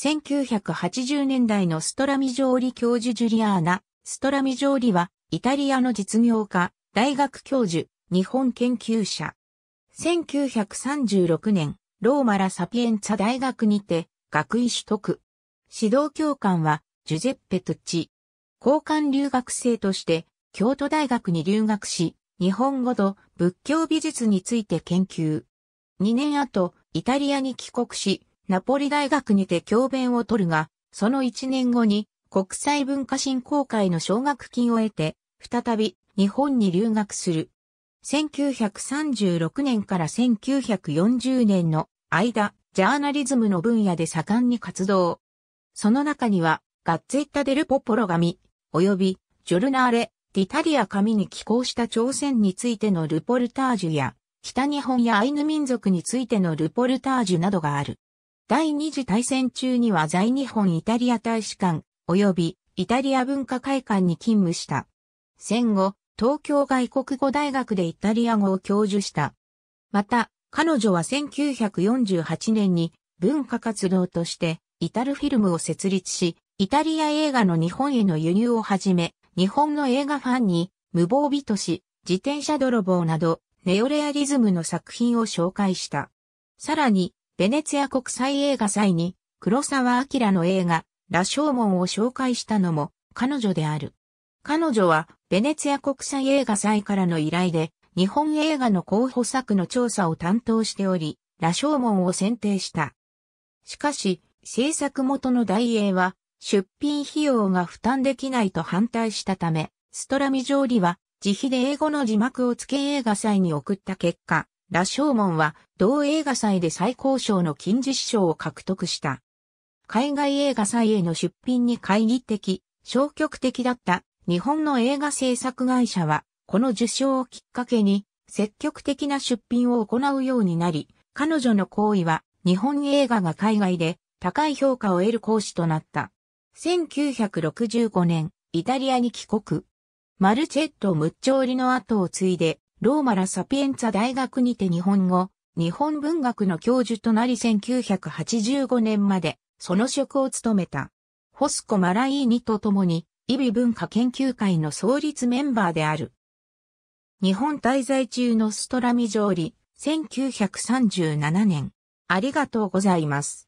1980年代のストラミジョーリ教授ジュリアーナ、ストラミジョーリは、イタリアの実業家、大学教授、日本研究者。1936年、ローマラ・サピエンツァ大学にて、学位取得。指導教官は、ジュゼッペ・トゥッチ。交換留学生として、京都大学に留学し、日本語と仏教美術について研究。2年後、イタリアに帰国し、ナポリ大学にて教鞭を取るが、その1年後に国際文化振興会の奨学金を得て、再び日本に留学する。1936年から1940年の間、ジャーナリズムの分野で盛んに活動。その中には、ガッツェッタ・デル・ポポロ紙、及び、ジョルナーレ・ディタリア紙に寄稿した朝鮮についてのルポルタージュや、北日本やアイヌ民族についてのルポルタージュなどがある。第二次大戦中には在日本イタリア大使館、及びイタリア文化会館に勤務した。戦後、東京外国語大学でイタリア語を教授した。また、彼女は1948年に文化活動としてイタルフィルムを設立し、イタリア映画の日本への輸入をはじめ、日本の映画ファンに無防備都市、自転車泥棒など、ネオレアリズムの作品を紹介した。さらに、ベネツィア国際映画祭に黒沢明の映画、羅生門を紹介したのも彼女である。彼女はベネツィア国際映画祭からの依頼で日本映画の候補作の調査を担当しており、羅生門を選定した。しかし、制作元の大英は出品費用が負担できないと反対したため、ストラミジョーリは自費で英語の字幕を付け映画祭に送った結果、羅生門は同映画祭で最高賞の金獅子賞を獲得した。海外映画祭への出品に懐疑的、消極的だった日本の映画制作会社は、この受賞をきっかけに積極的な出品を行うようになり、彼女の行為は日本映画が海外で高い評価を得る講師となった。1965年、イタリアに帰国。マルチェット・ムッチョーリの後を継いで、ローマラ・サピエンツァ大学にて日本語、日本文学の教授となり1985年まで、その職を務めた。ホスコ・マライーニと共に、イビ文化研究会の創立メンバーである。日本滞在中のストラミジョーリ、1937年。ありがとうございます。